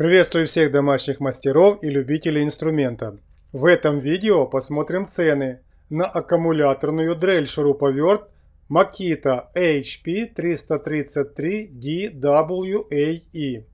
Приветствую всех домашних мастеров и любителей инструмента. В этом видео посмотрим цены на аккумуляторную дрель шуруповерт Makita HP 333DWAE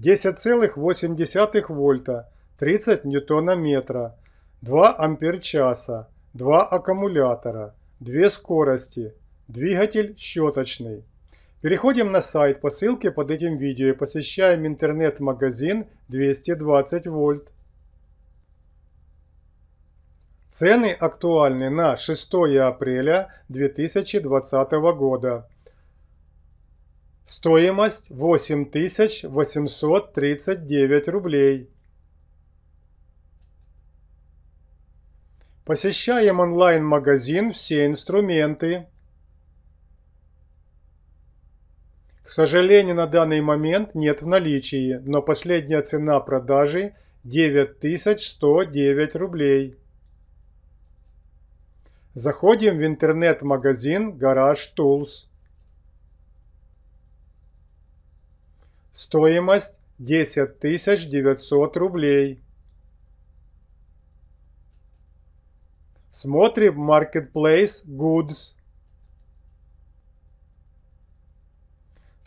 10,8 вольта 30 ньютона-метра 2 ампер-часа 2 аккумулятора 2 скорости двигатель щеточный Переходим на сайт по ссылке под этим видео и посещаем интернет-магазин 220 вольт. Цены актуальны на 6 апреля 2020 года. Стоимость 8839 рублей. Посещаем онлайн-магазин «Все инструменты». К сожалению, на данный момент нет в наличии, но последняя цена продажи 9109 рублей. Заходим в интернет-магазин Garage Tools. Стоимость 10900 рублей. Смотрим Marketplace Goods.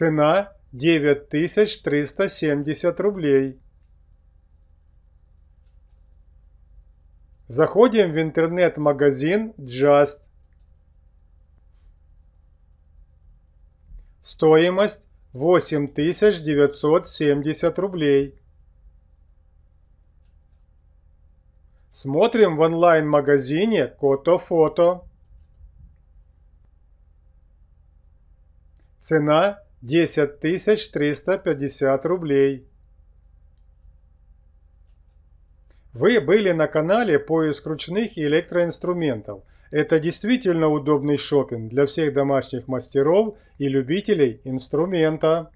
Цена 9370 рублей. Заходим в интернет-магазин Just. Стоимость 8970 рублей. Смотрим в онлайн-магазине Котофото. Цена 10 тысяч 350 рублей. Вы были на канале «Поиск ручных электроинструментов». Это действительно удобный шопинг для всех домашних мастеров и любителей инструмента.